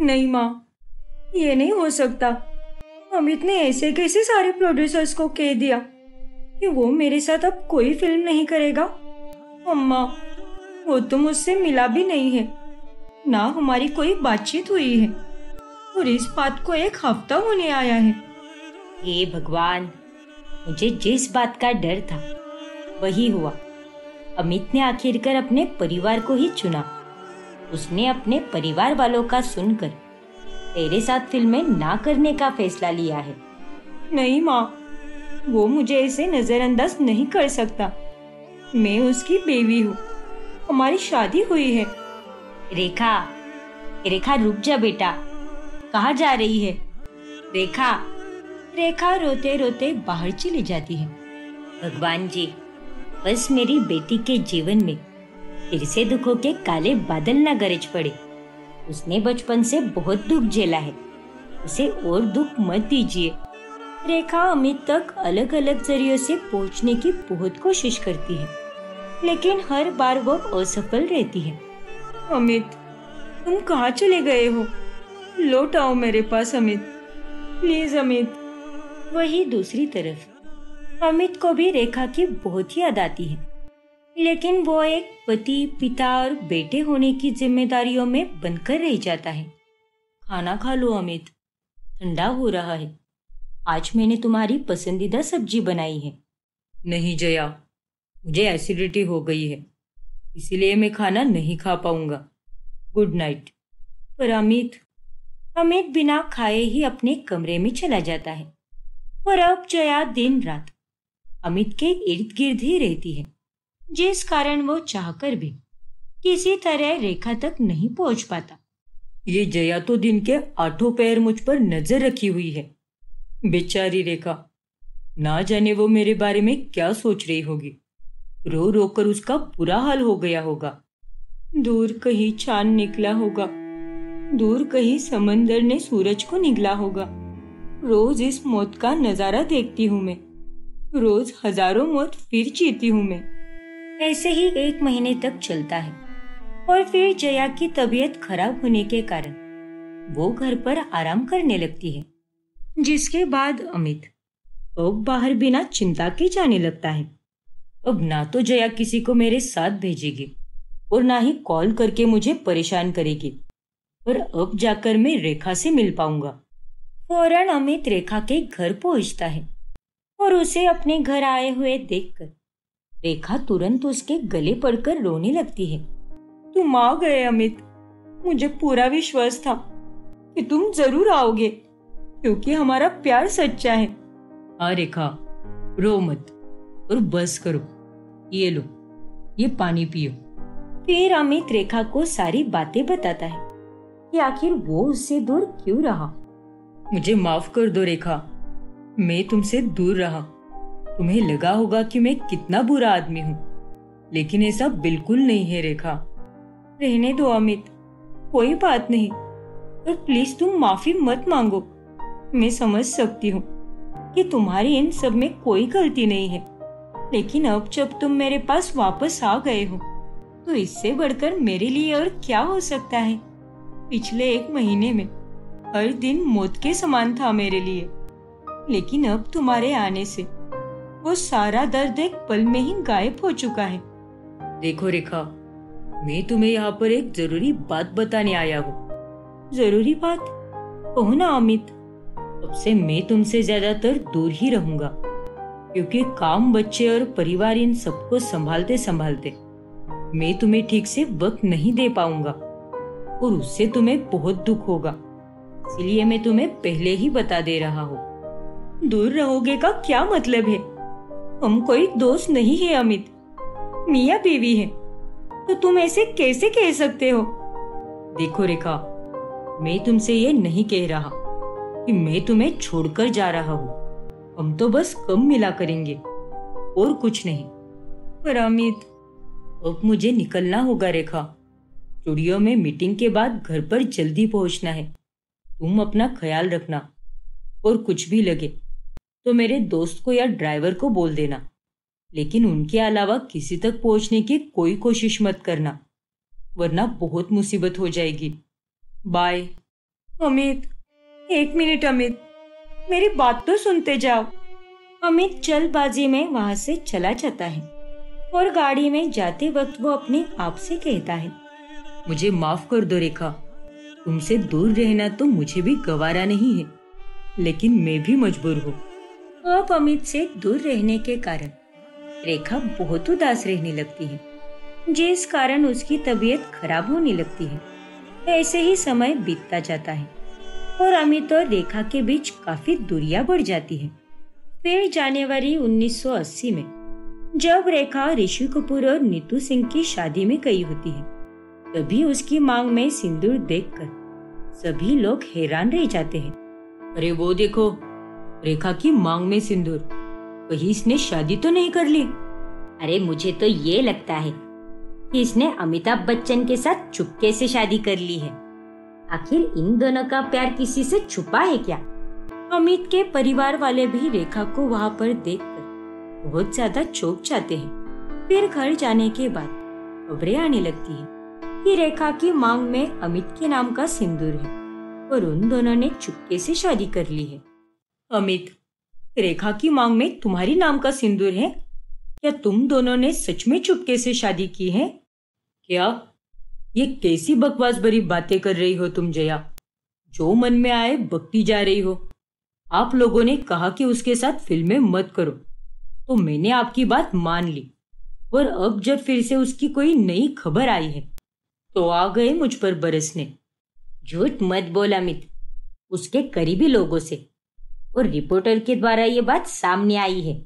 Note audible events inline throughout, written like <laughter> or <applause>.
नहीं माँ ये नहीं हो सकता अमित ने ऐसे कैसे सारे प्रोड्यूसर्स को कह दिया कि वो मेरे साथ अब कोई फिल्म नहीं करेगा अम्मा वो तो मुझसे मिला भी नहीं है ना हमारी कोई बातचीत हुई है और इस बात को एक हफ्ता होने आया है ये भगवान मुझे जिस बात का डर था वही हुआ अमित ने आखिरकार अपने परिवार को ही चुना उसने अपने परिवार वालों का सुनकर तेरे साथ फिल्में ना करने का फैसला लिया है नहीं माँ वो मुझे ऐसे नज़रअंदाज नहीं कर सकता मैं उसकी बेवी हूँ हमारी शादी हुई है रेखा रेखा रुक जा बेटा कहा जा रही है रेखा रेखा रोते रोते बाहर चली जाती है भगवान जी बस मेरी बेटी के जीवन में फिर से दुखों के काले बादल न गरज पड़े उसने बचपन से बहुत दुख झेला है उसे और दुख मत दीजिए रेखा अमित तक अलग अलग जरियो से पहुंचने की बहुत कोशिश करती है लेकिन हर बार वह असफल रहती है अमित तुम कहाँ चले गए हो लौट आओ मेरे पास अमित प्लीज अमित वही दूसरी तरफ अमित को भी रेखा की बहुत याद आती है लेकिन वो एक पति पिता और बेटे होने की जिम्मेदारियों में बनकर रह जाता है खाना खा लो अमित ठंडा हो रहा है आज मैंने तुम्हारी पसंदीदा सब्जी बनाई है नहीं जया मुझे एसिडिटी हो गई है इसीलिए मैं खाना नहीं खा पाऊंगा गुड नाइट पर अमित अमित बिना खाए ही अपने कमरे में चला जाता है और अब जया दिन रात अमित के इर्द गिर्द ही रहती है जिस कारण वो चाहकर भी किसी तरह रेखा तक नहीं पहुंच पाता ये जया तो दिन के आठों पैर मुझ पर नजर रखी हुई है बेचारी रेखा ना जाने वो मेरे बारे में क्या सोच रही होगी रो रो कर उसका बुरा हाल हो गया होगा दूर कहीं चांद निकला होगा दूर कहीं समंदर ने सूरज को निकला होगा रोज इस मौत का नजारा देखती हूँ मैं रोज हजारों मौत फिर जीती हूँ मैं ऐसे ही एक महीने तक चलता है और फिर जया की तबीयत खराब होने के कारण वो घर पर आराम करने लगती है जिसके बाद अमित अब बाहर बिना चिंता के जाने लगता है अब ना तो जया किसी को मेरे साथ भेजेगी और ना ही कॉल करके मुझे परेशान करेगी और अब जाकर मैं रेखा से मिल पाऊंगा फौरन अमित रेखा के घर पहुंचता है और उसे अपने घर आए हुए देखकर रेखा तुरंत उसके गले पड़कर रोने लगती है तुम आ गए अमित मुझे पूरा विश्वास था कि तुम जरूर आओगे क्योंकि हमारा प्यार सच्चा है हाँ रेखा रो मत और बस करो ये लो ये पानी पियो फिर अमित रेखा को सारी बातें बताता है कि आखिर वो उससे दूर क्यों रहा मुझे माफ कर दो रेखा मैं तुमसे दूर रहा तुम्हें लगा होगा कि मैं कितना बुरा आदमी हूँ लेकिन ऐसा बिल्कुल नहीं है रेखा रहने दो अमित कोई बात नहीं और प्लीज तुम माफी मत मांगो मैं समझ सकती हूँ कि तुम्हारी इन सब में कोई गलती नहीं है लेकिन अब जब तुम मेरे पास वापस आ गए हो तो इससे बढ़कर मेरे लिए और क्या हो सकता है पिछले एक महीने में हर दिन मौत के समान था मेरे लिए लेकिन अब तुम्हारे आने से वो सारा दर्द एक पल में ही गायब हो चुका है देखो रेखा मैं तुम्हें यहाँ पर एक जरूरी बात बताने आया हूँ जरूरी बात कहो ना अमित अब से मैं तुमसे ज्यादातर दूर ही रहूंगा क्योंकि काम बच्चे और परिवार इन सबको संभालते संभालते मैं तुम्हें ठीक से वक्त नहीं दे पाऊंगा और उससे तुम्हें बहुत दुख होगा इसलिए मैं तुम्हें पहले ही बता दे रहा हूँ दूर रहोगे का क्या मतलब है हम कोई दोस्त नहीं है अमित मियाँ बीवी है तो तुम ऐसे कैसे कह सकते हो देखो रेखा मैं तुमसे ये नहीं कह रहा कि मैं तुम्हें छोड़कर जा रहा हूँ हम तो बस कम मिला करेंगे और कुछ नहीं पर अमित अब मुझे निकलना होगा रेखा स्टूडियो में मीटिंग के बाद घर पर जल्दी पहुंचना है तुम अपना ख्याल रखना और कुछ भी लगे तो मेरे दोस्त को या ड्राइवर को बोल देना लेकिन उनके अलावा किसी तक पहुंचने की कोई कोशिश मत करना वरना बहुत मुसीबत हो जाएगी बाय अमित एक मिनट अमित मेरी बात तो सुनते जाओ अमित जल्दबाजी में वहां से चला जाता है और गाड़ी में जाते वक्त वो अपने आप से कहता है मुझे माफ कर दो रेखा तुमसे दूर रहना तो मुझे भी गवारा नहीं है लेकिन मैं भी मजबूर हूँ अब अमित से दूर रहने के कारण रेखा बहुत उदास रहने लगती है जिस कारण उसकी तबीयत खराब होने लगती है ऐसे ही समय बीतता जाता है और अमित और रेखा के बीच काफी दूरिया बढ़ जाती है फिर जनवरी 1980 में जब रेखा ऋषि कपूर और नीतू सिंह की शादी में गई होती है तभी उसकी मांग में सिंदूर देखकर सभी लोग हैरान रह जाते हैं अरे वो देखो रेखा की मांग में सिंदूर वही इसने शादी तो नहीं कर ली अरे मुझे तो ये लगता है कि इसने अमिताभ बच्चन के साथ चुपके से शादी कर ली है आखिर इन दोनों का प्यार किसी से छुपा है क्या अमित के परिवार वाले भी रेखा को वहाँ पर देख कर बहुत ज्यादा चौक जाते हैं फिर घर जाने के बाद खबरें आने लगती है कि रेखा की मांग में अमित के नाम का सिंदूर है और उन दोनों ने चुपके से शादी कर ली है अमित रेखा की मांग में तुम्हारी नाम का सिंदूर है क्या तुम दोनों ने सच में चुपके से शादी की है क्या ये कैसी बकवास भरी बातें कर रही हो तुम जया जो मन में आए बकती जा रही हो आप लोगों ने कहा कि उसके साथ फिल्में मत करो तो मैंने आपकी बात मान ली और अब जब फिर से उसकी कोई नई खबर आई है तो आ गए मुझ पर बरसने झूठ मत बोल अमित उसके करीबी लोगों से और रिपोर्टर के द्वारा ये बात सामने आई है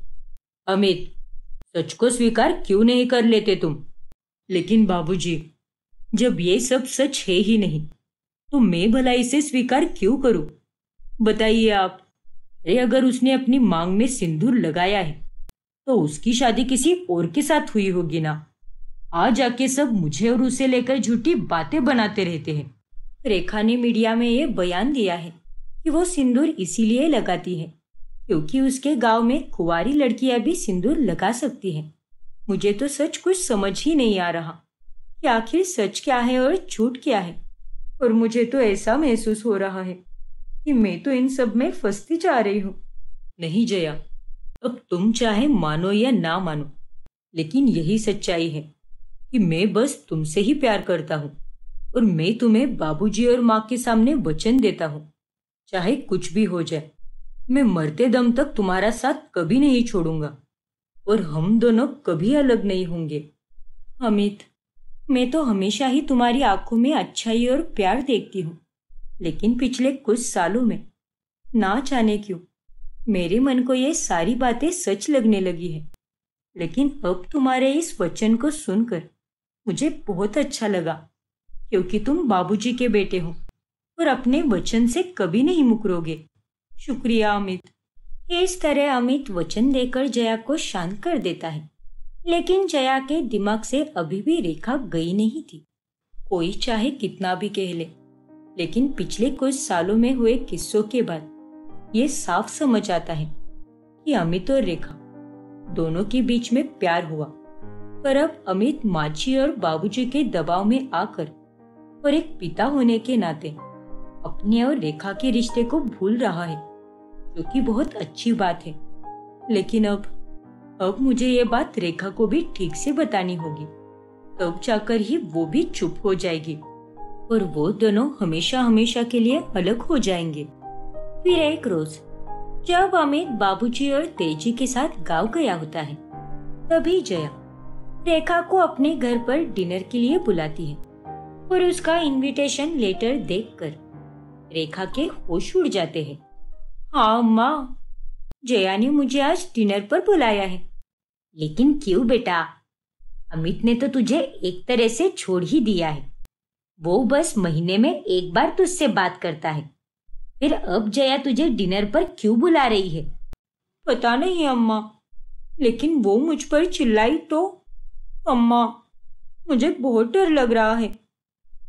अमित सच को स्वीकार क्यों नहीं कर लेते तुम लेकिन बाबूजी, जब ये सब सच है ही नहीं तो मैं भला इसे स्वीकार क्यों करूं? बताइए आप अरे अगर उसने अपनी मांग में सिंदूर लगाया है तो उसकी शादी किसी और के साथ हुई होगी ना आ जाके सब मुझे और उसे लेकर झूठी बातें बनाते रहते हैं रेखा ने मीडिया में ये बयान दिया है कि वो सिंदूर इसीलिए लगाती है क्योंकि उसके गांव में कुंवारी लड़कियां भी सिंदूर लगा सकती हैं मुझे तो सच कुछ समझ ही नहीं आ रहा कि आखिर सच क्या है और झूठ क्या है और मुझे तो ऐसा महसूस हो रहा है कि मैं तो इन सब में फंसती जा रही हूँ नहीं जया अब तुम चाहे मानो या ना मानो लेकिन यही सच्चाई है कि मैं बस तुमसे ही प्यार करता हूँ और मैं तुम्हें बाबूजी और माँ के सामने वचन देता हूँ चाहे कुछ भी हो जाए मैं मरते दम तक तुम्हारा साथ कभी नहीं छोड़ूंगा और हम दोनों कभी अलग नहीं होंगे अमित मैं तो हमेशा ही तुम्हारी आंखों में अच्छाई और प्यार देखती हूँ लेकिन पिछले कुछ सालों में ना जाने क्यों मेरे मन को ये सारी बातें सच लगने लगी है लेकिन अब तुम्हारे इस वचन को सुनकर मुझे बहुत अच्छा लगा क्योंकि तुम बाबूजी के बेटे हो और अपने वचन से कभी नहीं मुकरोगे शुक्रिया अमित इस तरह अमित वचन देकर जया को शांत कर देता है लेकिन जया के दिमाग से अभी भी रेखा गई नहीं थी कोई चाहे कितना भी कह ले लेकिन पिछले कुछ सालों में हुए किस्सों के बाद ये साफ समझ आता है कि अमित और रेखा दोनों के बीच में प्यार हुआ पर अब अमित माची और बाबूजी के दबाव में आकर और एक पिता होने के नाते अपने और रेखा के रिश्ते को भूल रहा है जो कि बहुत अच्छी बात है लेकिन अब अब मुझे ये बात रेखा को भी ठीक से बतानी होगी तब जाकर ही वो भी चुप हो जाएगी और वो दोनों हमेशा हमेशा के लिए अलग हो जाएंगे फिर एक रोज जब अमित बाबूजी और तेजी के साथ गांव गया होता है तभी जया रेखा को अपने घर पर डिनर के लिए बुलाती है और उसका इनविटेशन लेटर देखकर रेखा के होश उड़ जाते हैं हाँ अम्मा जया ने मुझे आज डिनर पर बुलाया है लेकिन क्यों बेटा अमित ने तो तुझे एक तरह से छोड़ ही दिया है वो बस महीने में एक बार तुझसे बात करता है फिर अब जया तुझे डिनर पर क्यों बुला रही है पता नहीं अम्मा लेकिन वो मुझ पर चिल्लाई तो अम्मा मुझे बहुत डर लग रहा है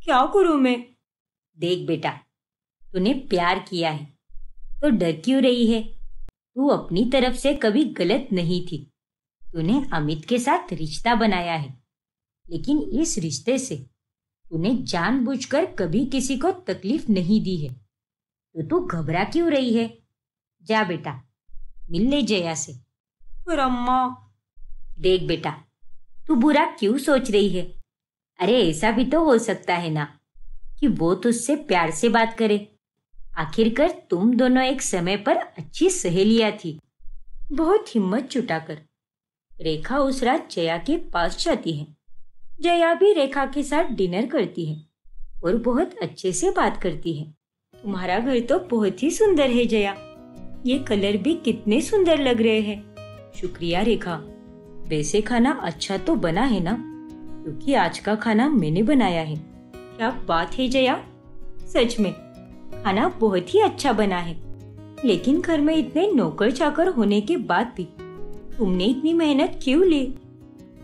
क्या करूं मैं देख बेटा तूने प्यार किया है तो डर क्यों रही है तू अपनी तरफ से कभी गलत नहीं थी तूने अमित के साथ रिश्ता बनाया है लेकिन इस रिश्ते से तूने जानबूझकर कभी किसी को तकलीफ नहीं दी है तो तू घबरा क्यों रही है जा बेटा मिल ले जया से पर अम्मा देख बेटा तू बुरा क्यों सोच रही है अरे ऐसा भी तो हो सकता है ना कि वो तुझसे प्यार से बात करे आखिरकार तुम दोनों एक समय पर अच्छी सहेलियां थी बहुत हिम्मत जुटाकर रेखा उस रात जया के पास जाती है जया भी रेखा के साथ डिनर करती है और बहुत अच्छे से बात करती है तुम्हारा घर तो बहुत ही सुंदर है जया ये कलर भी कितने सुंदर लग रहे हैं शुक्रिया रेखा वैसे खाना अच्छा तो बना है ना क्योंकि आज का खाना मैंने बनाया है क्या बात है जया सच में खाना बहुत ही अच्छा बना है लेकिन घर में इतने नौकर चाकर होने के बाद भी तुमने इतनी मेहनत क्यों ली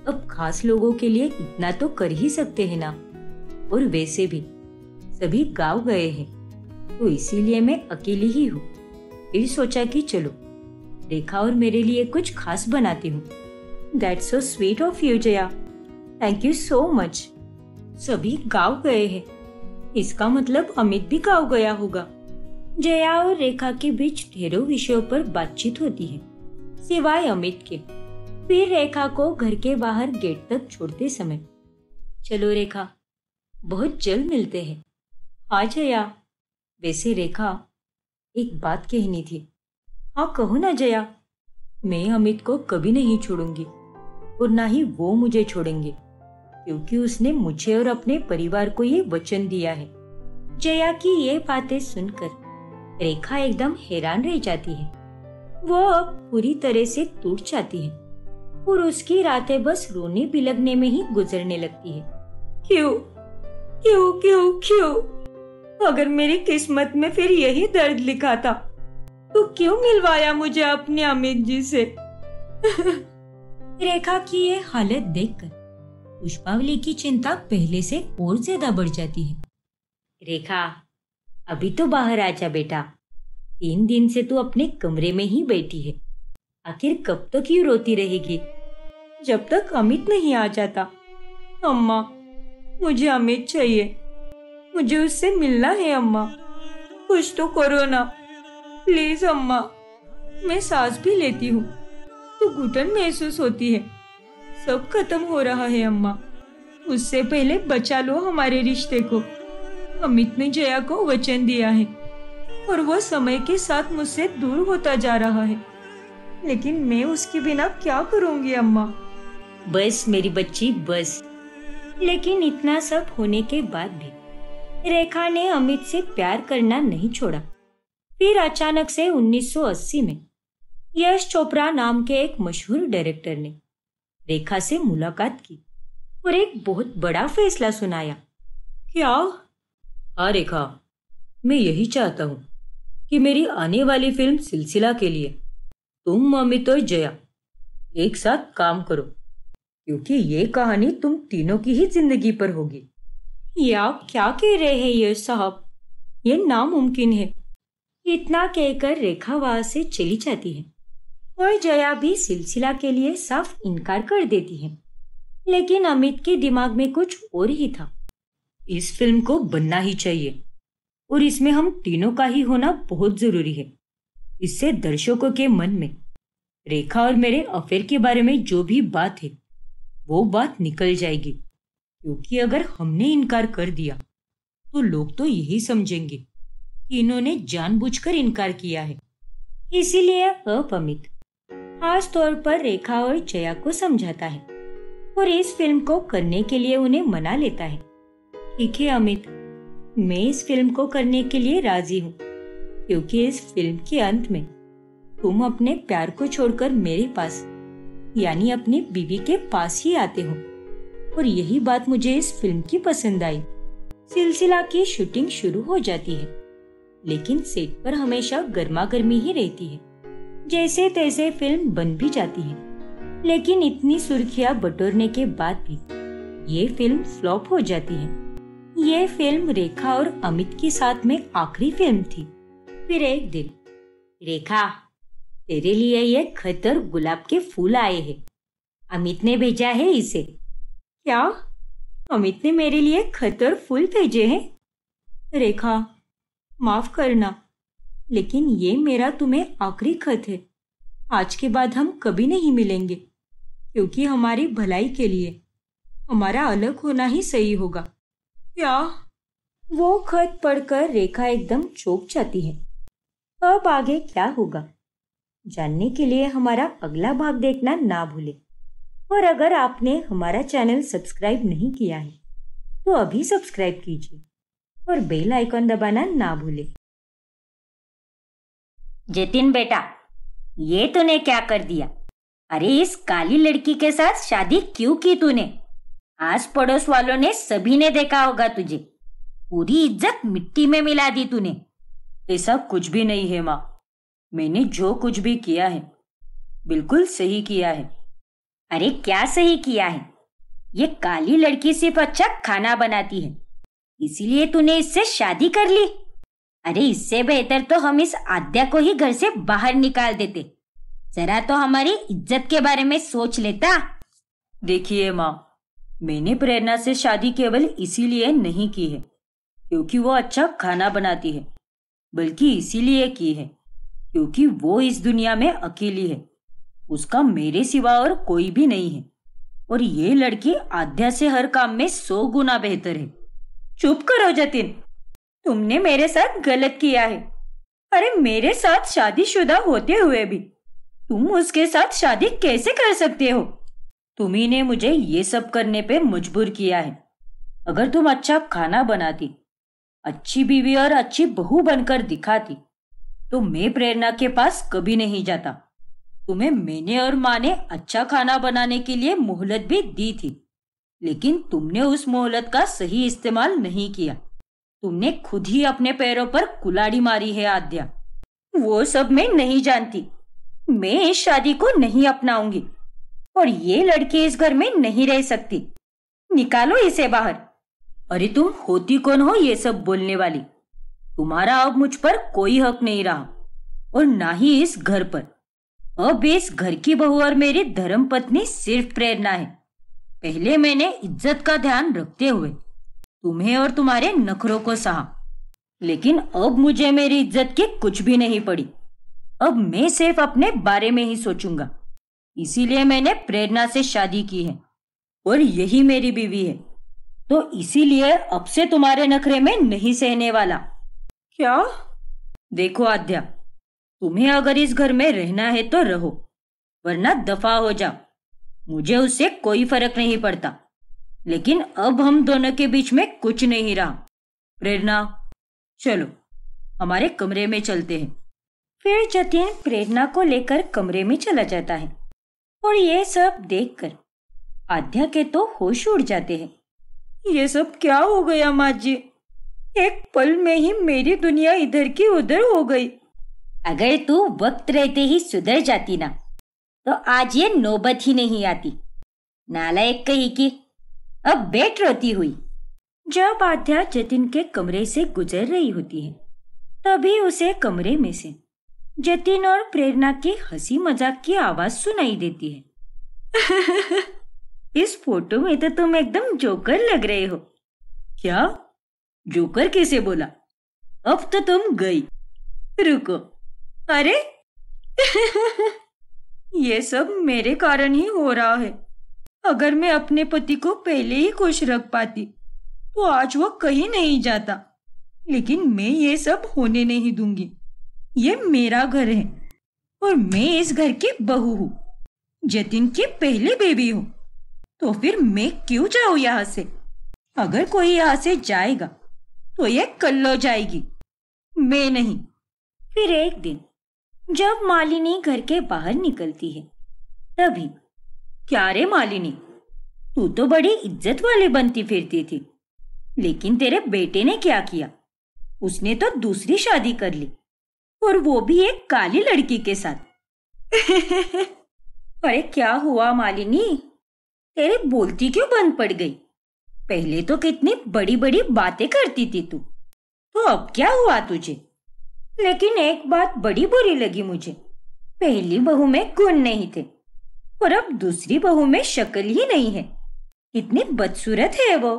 अब खास लोगों के लिए इतना तो कर ही सकते हैं ना और वैसे भी सभी गांव गए हैं तो इसीलिए मैं अकेली ही हूँ फिर सोचा कि चलो रेखा और मेरे लिए कुछ खास बनाती हूँ that so sweet of you Jaya thank you so much सभी गांव गए हैं इसका मतलब अमित भी गाँव गया होगा जया और रेखा के बीच ढेरों विषयों पर बातचीत होती है सिवाय अमित के फिर रेखा को घर के बाहर गेट तक छोड़ते समय चलो रेखा बहुत जल्द मिलते हैं आ जया वैसे रेखा एक बात कहनी थी हाँ कहो ना जया मैं अमित को कभी नहीं छोड़ूंगी और ना ही वो मुझे छोड़ेंगे क्योंकि उसने मुझे और अपने परिवार को ये वचन दिया है जया की ये बातें सुनकर रेखा एकदम हैरान रह जाती है वो अब पूरी तरह से टूट जाती है और उसकी रातें बस रोने बिलगने में ही गुजरने लगती है क्यों क्यों क्यों क्यों अगर मेरी किस्मत में फिर यही दर्द लिखा था तो क्यों मिलवाया मुझे अपने अमित जी से <laughs> रेखा की ये हालत देखकर पुष्पावली की चिंता पहले से और ज्यादा बढ़ जाती है रेखा अभी तो बाहर आ जा बेटा तीन दिन से तू अपने कमरे में ही बैठी है आखिर कब तक तो यू रोती रहेगी जब तक अमित नहीं आ जाता अम्मा मुझे अमित चाहिए मुझे उससे मिलना है अम्मा कुछ तो करो ना प्लीज अम्मा मैं सांस भी लेती हूँ तो घुटन महसूस होती है सब खत्म हो रहा है अम्मा उससे पहले बचा लो हमारे रिश्ते को अमित ने जया को वचन दिया है और वह समय के साथ मुझसे दूर होता जा रहा है लेकिन मैं उसके बिना क्या करूंगी अम्मा बस मेरी बच्ची बस लेकिन इतना सब होने के बाद भी रेखा ने अमित से प्यार करना नहीं छोड़ा फिर अचानक से 1980 में यश चोपड़ा नाम के एक मशहूर डायरेक्टर ने रेखा से मुलाकात की और एक बहुत बड़ा फैसला सुनाया क्या हाँ रेखा मैं यही चाहता हूँ कि मेरी आने वाली फिल्म सिलसिला के लिए तुम मम्मी तो जया एक साथ काम करो क्योंकि ये कहानी तुम तीनों की ही जिंदगी पर होगी या क्या कह रहे हैं ये साहब ये नामुमकिन है इतना कहकर रेखा वहां से चली जाती है और जया भी सिलसिला के लिए साफ इनकार कर देती है लेकिन अमित के दिमाग में कुछ और ही था इस फिल्म को बनना ही चाहिए और इसमें हम तीनों का ही होना बहुत जरूरी है इससे दर्शकों के मन में रेखा और मेरे अफेयर के बारे में जो भी बात है वो बात निकल जाएगी क्योंकि अगर हमने इनकार कर दिया तो लोग तो यही समझेंगे कि इन्होंने जानबूझकर इनकार किया है इसीलिए अब अमित खास तौर पर रेखा और जया को समझाता है और इस फिल्म को करने के लिए उन्हें मना लेता है ठीक है अमित मैं इस फिल्म को करने के लिए राजी हूँ क्योंकि इस फिल्म के अंत में तुम अपने प्यार को छोड़कर मेरे पास यानी अपनी बीवी के पास ही आते हो और यही बात मुझे इस फिल्म की पसंद आई सिलसिला की शूटिंग शुरू हो जाती है लेकिन सेट पर हमेशा गर्मा गर्मी ही रहती है जैसे तैसे फिल्म बन भी जाती है लेकिन इतनी सुर्खियां बटोरने के बाद भी ये फिल्म फ्लॉप हो जाती है ये फिल्म रेखा और अमित के साथ में आखिरी फिल्म थी फिर एक दिन रेखा तेरे लिए ये खतर गुलाब के फूल आए हैं अमित ने भेजा है इसे क्या अमित ने मेरे लिए खतर फूल भेजे हैं रेखा माफ करना लेकिन ये मेरा तुम्हें आखिरी खत है आज के बाद हम कभी नहीं मिलेंगे क्योंकि हमारी भलाई के लिए हमारा अलग होना ही सही होगा क्या वो खत पढ़कर रेखा एकदम चौक जाती है अब आगे क्या होगा जानने के लिए हमारा अगला भाग देखना ना भूले और अगर आपने हमारा चैनल सब्सक्राइब नहीं किया है तो अभी सब्सक्राइब कीजिए और बेल आइकॉन दबाना ना भूले जतिन बेटा ये तूने क्या कर दिया अरे इस काली लड़की के साथ शादी क्यों की तूने आस पड़ोस वालों ने सभी ने देखा होगा तुझे पूरी इज्जत मिट्टी में मिला दी तूने ऐसा कुछ भी नहीं है माँ मैंने जो कुछ भी किया है बिल्कुल सही किया है अरे क्या सही किया है ये काली लड़की सिर्फ अच्छा खाना बनाती है इसीलिए तूने इससे शादी कर ली अरे इससे बेहतर तो हम इस आद्या को ही घर से बाहर निकाल देते जरा तो हमारी इज्जत के बारे में सोच लेता देखिए माँ मैंने प्रेरणा से शादी केवल इसीलिए नहीं की है क्योंकि वो अच्छा खाना बनाती है बल्कि इसीलिए की है क्योंकि वो इस दुनिया में अकेली है उसका मेरे सिवा और कोई भी नहीं है और ये लड़की आद्या से हर काम में सौ गुना बेहतर है चुप करो जतिन तुमने मेरे साथ गलत किया है अरे मेरे साथ शादीशुदा होते हुए भी तुम उसके साथ शादी कैसे कर सकते हो तुम्ही ने मुझे ये सब करने पे मजबूर किया है अगर तुम अच्छा खाना बनाती अच्छी बीवी और अच्छी बहू बनकर दिखाती तो मैं प्रेरणा के पास कभी नहीं जाता तुम्हें मैंने और माँ ने अच्छा खाना बनाने के लिए मोहलत भी दी थी लेकिन तुमने उस मोहलत का सही इस्तेमाल नहीं किया तुमने खुद ही अपने पैरों पर कुलाड़ी मारी है आद्या वो सब मैं नहीं जानती मैं इस शादी को नहीं अपनाऊंगी और ये लड़की इस घर में नहीं रह सकती निकालो इसे बाहर अरे तुम होती कौन हो ये सब बोलने वाली तुम्हारा अब मुझ पर कोई हक नहीं रहा और ना ही इस घर पर अब इस घर की बहू और मेरी धर्म पत्नी सिर्फ प्रेरणा है पहले मैंने इज्जत का ध्यान रखते हुए तुम्हें और तुम्हारे नखरों को सहा लेकिन अब मुझे मेरी इज्जत की कुछ भी नहीं पड़ी अब मैं सिर्फ अपने बारे में ही सोचूंगा इसीलिए मैंने प्रेरणा से शादी की है और यही मेरी बीवी है तो इसीलिए अब से तुम्हारे नखरे में नहीं सहने वाला क्या देखो आद्या तुम्हें अगर इस घर में रहना है तो रहो वरना दफा हो जाओ मुझे उससे कोई फर्क नहीं पड़ता लेकिन अब हम दोनों के बीच में कुछ नहीं रहा प्रेरणा चलो हमारे कमरे में चलते हैं फिर जतिन प्रेरणा को लेकर कमरे में चला जाता है और ये सब देखकर आध्या के तो होश उड़ जाते हैं ये सब क्या हो गया माँ जी एक पल में ही मेरी दुनिया इधर की उधर हो गई अगर तू वक्त रहते ही सुधर जाती ना तो आज ये नौबत ही नहीं आती नालायक कही की अब बैठ रहती हुई जब आध्या जतिन के कमरे से गुजर रही होती है तभी उसे कमरे में से जतिन और प्रेरणा की हंसी मजाक की आवाज सुनाई देती है <laughs> इस फोटो में तो तुम एकदम जोकर लग रहे हो क्या जोकर कैसे बोला अब तो तुम गई रुको अरे <laughs> ये सब मेरे कारण ही हो रहा है अगर मैं अपने पति को पहले ही खुश रख पाती तो आज वो कहीं नहीं जाता लेकिन मैं ये सब होने नहीं दूंगी ये मेरा घर है और मैं इस घर की बहू हूँ जतिन की पहली बेबी हूँ तो फिर मैं क्यों जाऊँ यहाँ से अगर कोई यहाँ से जाएगा तो ये कल्लो जाएगी मैं नहीं फिर एक दिन जब मालिनी घर के बाहर निकलती है तभी क्या रे मालिनी तू तो बड़ी इज्जत वाले बनती फिरती थी लेकिन तेरे बेटे ने क्या किया उसने तो दूसरी शादी कर ली और वो भी एक काली लड़की के साथ <laughs> अरे क्या हुआ मालिनी तेरे बोलती क्यों बंद पड़ गई पहले तो कितनी बड़ी बड़ी बातें करती थी तू तो अब क्या हुआ तुझे लेकिन एक बात बड़ी बुरी लगी मुझे पहली बहू में गुण नहीं थे और अब दूसरी बहू में शक्ल ही नहीं है इतनी बदसूरत है वो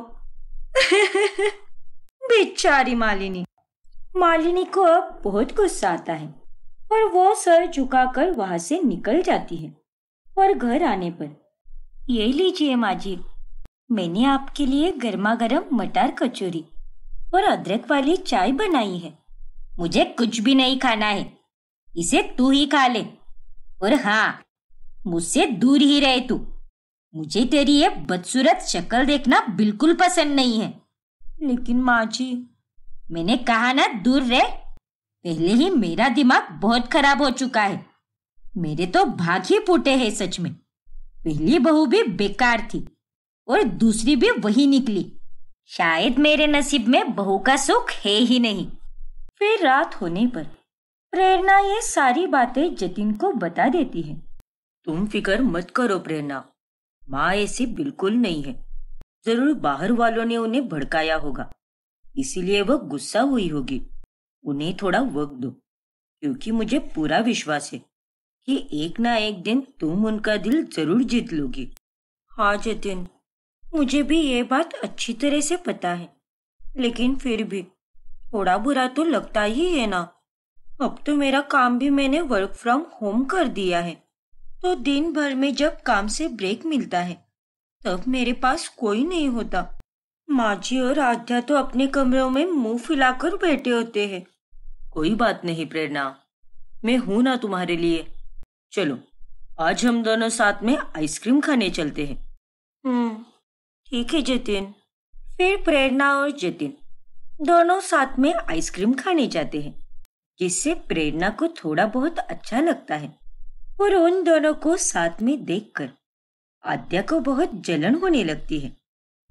<laughs> बेचारी मालिनी मालिनी को अब बहुत गुस्सा आता है और वो सर झुकाकर वहां से निकल जाती है और घर आने पर ये लीजिए माजी मैंने आपके लिए गर्मा गर्म मटर कचौरी और अदरक वाली चाय बनाई है मुझे कुछ भी नहीं खाना है इसे तू ही खा ले और हाँ मुझसे दूर ही रहे तू मुझे तेरी ये बदसूरत शक्ल देखना बिल्कुल पसंद नहीं है लेकिन माँ जी मैंने कहा ना दूर रहे पहले ही मेरा दिमाग बहुत खराब हो चुका है मेरे तो भाग ही फूटे हैं सच में पहली बहू भी बेकार थी और दूसरी भी वही निकली शायद मेरे नसीब में बहू का सुख है ही नहीं फिर रात होने पर प्रेरणा ये सारी बातें जतिन को बता देती है तुम फिकर मत करो प्रेरणा माँ ऐसी बिल्कुल नहीं है जरूर बाहर वालों ने उन्हें भड़काया होगा इसीलिए वह गुस्सा हुई होगी उन्हें थोड़ा वक्त दो क्योंकि मुझे पूरा विश्वास है कि एक ना एक दिन तुम उनका दिल जरूर जीत लोगी हाँ जतिन मुझे भी ये बात अच्छी तरह से पता है लेकिन फिर भी थोड़ा बुरा तो लगता ही है ना अब तो मेरा काम भी मैंने वर्क फ्रॉम होम कर दिया है तो दिन भर में जब काम से ब्रेक मिलता है तब मेरे पास कोई नहीं होता माझी और आध्या तो अपने कमरों में मुंह फिलाकर बैठे होते हैं कोई बात नहीं प्रेरणा मैं हूं ना तुम्हारे लिए चलो आज हम दोनों साथ में आइसक्रीम खाने चलते हैं हम्म ठीक है जतिन फिर प्रेरणा और जतिन दोनों साथ में आइसक्रीम खाने जाते हैं जिससे प्रेरणा को थोड़ा बहुत अच्छा लगता है और उन दोनों को साथ में देखकर आद्या को बहुत जलन होने लगती है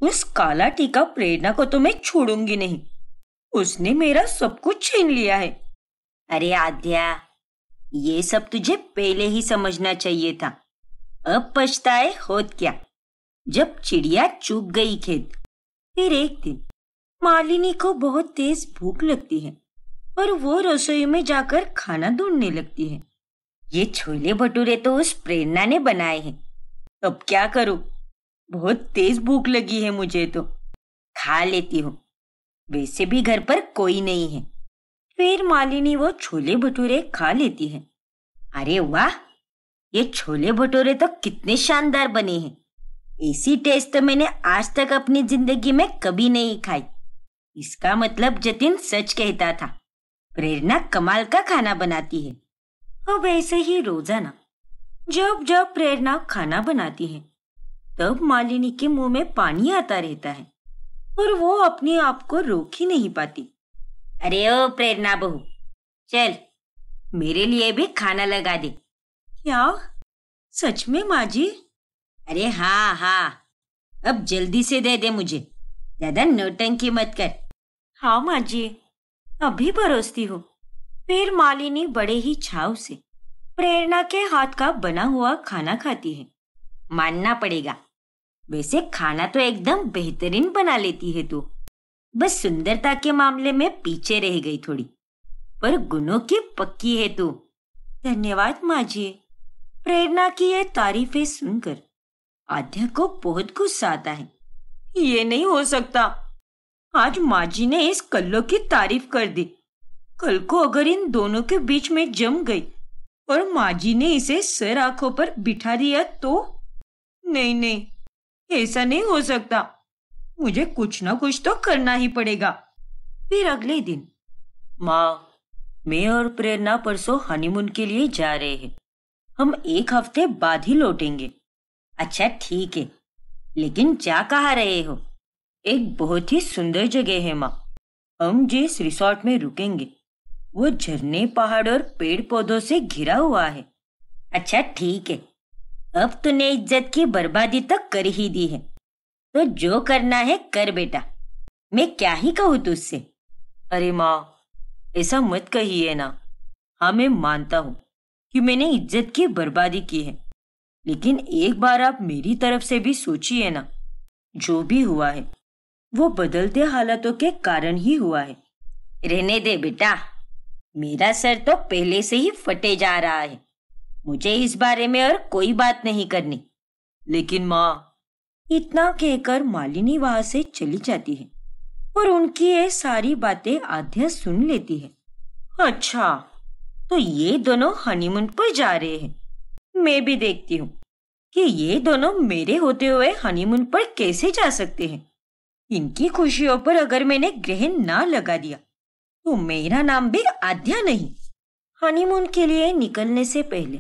उस काला टीका प्रेरणा को तो मैं छोड़ूंगी नहीं उसने मेरा सब कुछ छीन लिया है अरे आद्या ये सब तुझे पहले ही समझना चाहिए था अब पछताए होत क्या जब चिड़िया चुग गई खेत फिर एक दिन मालिनी को बहुत तेज भूख लगती है और वो रसोई में जाकर खाना ढूंढने लगती है ये छोले भटूरे तो उस प्रेरणा ने बनाए हैं अब क्या करूं? बहुत तेज भूख लगी है मुझे तो खा लेती हूँ वैसे भी घर पर कोई नहीं है फिर मालिनी वो छोले भटूरे खा लेती है अरे वाह ये छोले भटूरे तो कितने शानदार बने हैं ऐसी टेस्ट तो मैंने आज तक अपनी जिंदगी में कभी नहीं खाई इसका मतलब जतिन सच कहता था प्रेरणा कमाल का खाना बनाती है अब तो ऐसे ही रोजाना जब जब प्रेरणा खाना बनाती है तब मालिनी के मुंह में पानी आता रहता है और वो अपने आप को रोक ही नहीं पाती अरे ओ प्रेरणा बहू चल मेरे लिए भी खाना लगा दे क्या सच में माँ जी अरे हाँ हाँ अब जल्दी से दे दे मुझे ज्यादा नोटंकी मत कर हाँ माँ जी अभी परोसती हूँ फिर मालिनी बड़े ही छाव से प्रेरणा के हाथ का बना हुआ खाना खाती है मानना पड़ेगा वैसे खाना तो एकदम बेहतरीन बना लेती है तू बस सुंदरता के मामले में पीछे रह गई थोड़ी पर गुणों की पक्की है तू धन्यवाद माजिए प्रेरणा की ये तारीफें सुनकर आध्या को बहुत गुस्सा आता है ये नहीं हो सकता आज माजी ने इस कल्लो की तारीफ कर दी कल को अगर इन दोनों के बीच में जम गई और माँ जी ने इसे सर आंखों पर बिठा दिया तो नहीं नहीं ऐसा नहीं हो सकता मुझे कुछ ना कुछ तो करना ही पड़ेगा फिर अगले दिन माँ मैं और प्रेरणा परसों हनीमून के लिए जा रहे हैं हम एक हफ्ते बाद ही लौटेंगे अच्छा ठीक है लेकिन जा कहा रहे हो एक बहुत ही सुंदर जगह है माँ हम जिस रिसोर्ट में रुकेंगे वो झरने पहाड़ और पेड़ पौधों से घिरा हुआ है अच्छा ठीक है अब तूने इज्जत की बर्बादी तक तो कर ही दी है तो जो करना है कर बेटा मैं क्या ही कहूँ तुझसे अरे माँ ऐसा मत कहिए ना हाँ मैं मानता हूँ कि मैंने इज्जत की बर्बादी की है लेकिन एक बार आप मेरी तरफ से भी सोचिए ना जो भी हुआ है वो बदलते हालातों के कारण ही हुआ है रहने दे बेटा मेरा सर तो पहले से ही फटे जा रहा है मुझे इस बारे में और कोई बात नहीं करनी लेकिन माँ इतना कहकर मालिनी वहां से चली जाती है और उनकी ये सारी बातें आध्या सुन लेती है अच्छा तो ये दोनों हनीमून पर जा रहे हैं मैं भी देखती हूँ कि ये दोनों मेरे होते हुए हनीमून पर कैसे जा सकते हैं इनकी खुशियों पर अगर मैंने ग्रहण ना लगा दिया तो मेरा नाम भी आध्या नहीं हनीमून के लिए निकलने से पहले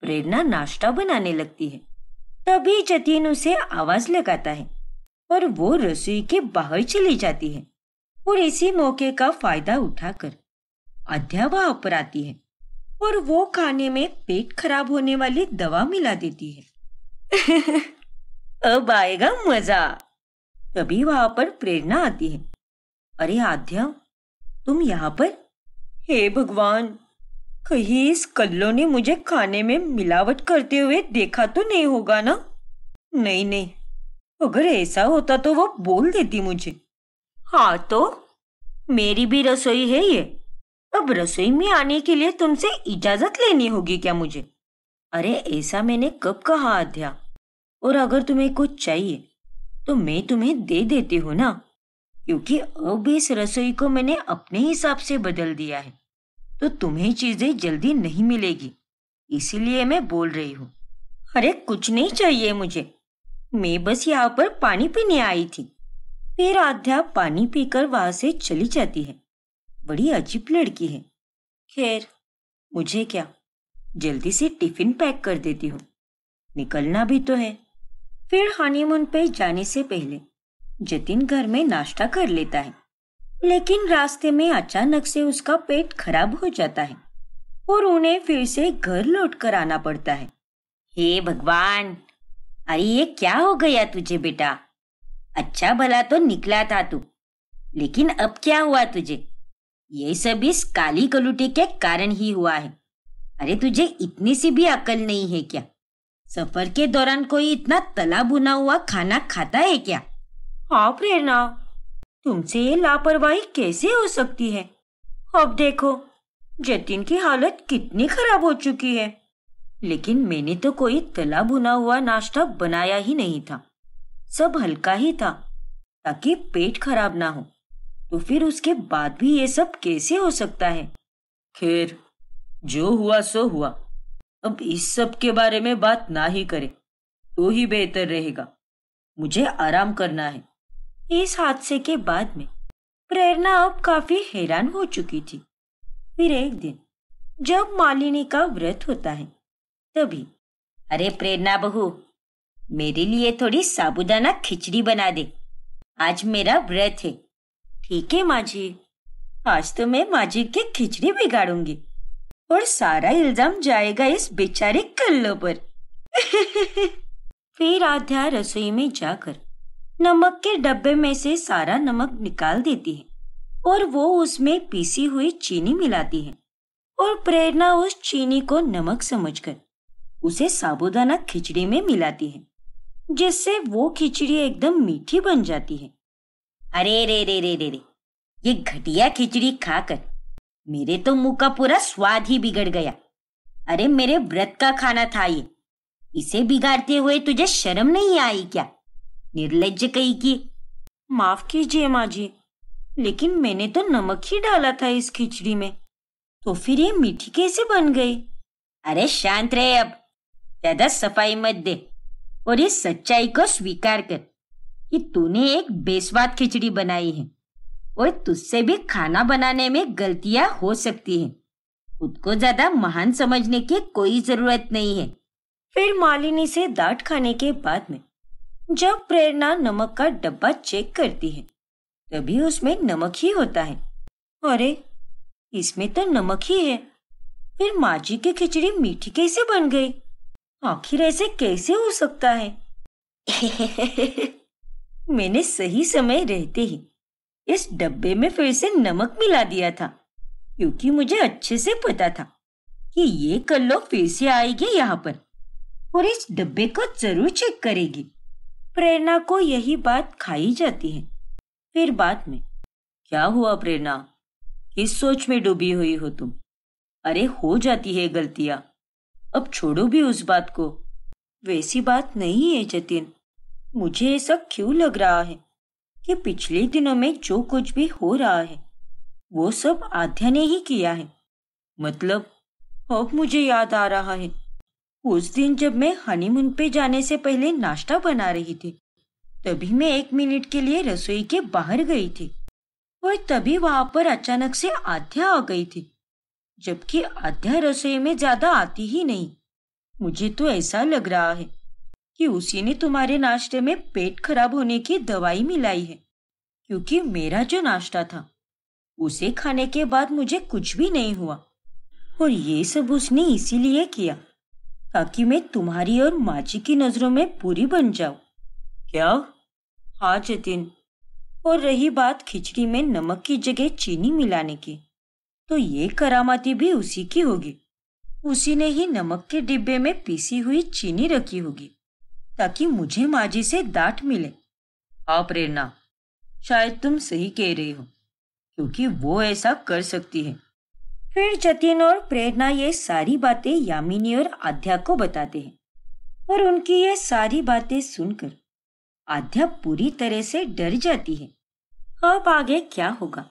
प्रेरणा नाश्ता बनाने लगती है तभी जतीन उसे आवाज लगाता है और वो रसोई के बाहर चली जाती है और इसी मौके का फायदा उठाकर अध्या वहां पर आती है और वो खाने में पेट खराब होने वाली दवा मिला देती है <laughs> अब आएगा मजा तभी वहां पर प्रेरणा आती है अरे आध्या तुम यहाँ पर हे भगवान कहीं इस कल्लो ने मुझे खाने में मिलावट करते हुए देखा तो नहीं होगा ना नहीं नहीं अगर ऐसा होता तो वो बोल देती मुझे हाँ तो मेरी भी रसोई है ये अब रसोई में आने के लिए तुमसे इजाजत लेनी होगी क्या मुझे अरे ऐसा मैंने कब कहा अध्या और अगर तुम्हें कुछ चाहिए तो मैं तुम्हें दे देती हूँ ना क्योंकि अब इस रसोई को मैंने अपने हिसाब से बदल दिया है तो तुम्हें चीजें जल्दी नहीं मिलेगी इसीलिए मैं बोल रही हूँ अरे कुछ नहीं चाहिए मुझे मैं बस यहाँ पर पानी पीने आई थी फिर आध्या पानी पीकर वहां से चली जाती है बड़ी अजीब लड़की है खैर मुझे क्या जल्दी से टिफिन पैक कर देती हूँ निकलना भी तो है फिर हनीमून पे जाने से पहले जतिन घर में नाश्ता कर लेता है लेकिन रास्ते में अचानक से उसका पेट खराब हो जाता है और उन्हें फिर से घर लौट कर आना पड़ता है हे भगवान अरे ये क्या हो गया तुझे बेटा अच्छा भला तो निकला था तू लेकिन अब क्या हुआ तुझे ये सब इस काली कलूटी के कारण ही हुआ है अरे तुझे इतनी सी भी अकल नहीं है क्या सफर के दौरान कोई इतना तला भुना हुआ खाना खाता है क्या आप प्रेरणा तुमसे ये लापरवाही कैसे हो सकती है अब देखो जतिन की हालत कितनी खराब हो चुकी है लेकिन मैंने तो कोई तला भुना हुआ नाश्ता बनाया ही नहीं था सब हल्का ही था ताकि पेट खराब ना हो तो फिर उसके बाद भी ये सब कैसे हो सकता है खैर जो हुआ सो हुआ अब इस सब के बारे में बात ना ही करे तो ही बेहतर रहेगा मुझे आराम करना है इस हादसे के बाद में प्रेरणा अब काफी हैरान हो चुकी थी फिर एक दिन जब मालिनी का व्रत होता है तभी अरे प्रेरणा बहू मेरे लिए थोड़ी साबुदाना खिचड़ी बना दे आज मेरा व्रत है ठीक है माझी आज तो मैं माझी की खिचड़ी बिगाड़ूंगी और सारा इल्जाम जाएगा इस बेचारे कल्लो पर <laughs> फिर आध्या रसोई में जाकर नमक के डब्बे में से सारा नमक निकाल देती है और वो उसमें पीसी हुई चीनी मिलाती है और प्रेरणा उस चीनी को नमक समझकर उसे साबुदाना खिचड़ी में मिलाती है जिससे वो खिचड़ी एकदम मीठी बन जाती है अरे रे रे रे रे रे ये घटिया खिचड़ी खाकर मेरे तो मुंह का पूरा स्वाद ही बिगड़ गया अरे मेरे व्रत का खाना था ये इसे बिगाड़ते हुए तुझे शर्म नहीं आई क्या निर्लज की माफ कीजिए माँ जी लेकिन मैंने तो नमक ही डाला था इस खिचड़ी में तो फिर ये मीठी कैसे बन गई अरे शांत रहे अब ज्यादा सफाई मत दे और इस सच्चाई को स्वीकार कर कि तूने एक बेस्वाद खिचड़ी बनाई है और तुझसे भी खाना बनाने में गलतियां हो सकती है खुद को ज्यादा महान समझने की कोई जरूरत नहीं है फिर मालिनी से डांट खाने के बाद में जब प्रेरणा नमक का डब्बा चेक करती है तभी उसमें नमक ही होता है अरे इसमें तो नमक ही है फिर माजी की खिचड़ी मीठी कैसे बन गई आखिर ऐसे कैसे हो सकता है <laughs> मैंने सही समय रहते ही इस डब्बे में फिर से नमक मिला दिया था क्योंकि मुझे अच्छे से पता था कि ये कल लोग फिर से आएगी यहाँ पर और इस डब्बे को जरूर चेक करेगी प्रेरणा को यही बात खाई जाती है फिर बाद में क्या हुआ प्रेरणा किस सोच में डूबी हुई हो तुम अरे हो जाती है गलतियां अब छोड़ो भी उस बात को वैसी बात नहीं है जतिन मुझे ऐसा क्यों लग रहा है कि पिछले दिनों में जो कुछ भी हो रहा है वो सब आध्या ने ही किया है मतलब अब मुझे याद आ रहा है उस दिन जब मैं हनीमून पे जाने से पहले नाश्ता बना रही थी तभी मैं एक मिनट के लिए रसोई के बाहर गई थी और तभी वहां पर अचानक से आध्या आ गई थी जबकि आध्या रसोई में ज्यादा आती ही नहीं मुझे तो ऐसा लग रहा है कि उसी ने तुम्हारे नाश्ते में पेट खराब होने की दवाई मिलाई है क्योंकि मेरा जो नाश्ता था उसे खाने के बाद मुझे कुछ भी नहीं हुआ और ये सब उसने इसीलिए किया ताकि मैं तुम्हारी और माची की नजरों में पूरी बन जाऊं क्या हाँ जतिन और रही बात खिचड़ी में नमक की जगह चीनी मिलाने की तो ये करामाती भी उसी की होगी उसी ने ही नमक के डिब्बे में पीसी हुई चीनी रखी होगी ताकि मुझे माजी से डांट मिले हाँ प्रेरणा शायद तुम सही कह रही हो क्योंकि वो ऐसा कर सकती है फिर जतिन और प्रेरणा ये सारी बातें यामिनी और आध्या को बताते हैं और उनकी ये सारी बातें सुनकर आध्या पूरी तरह से डर जाती है अब आगे क्या होगा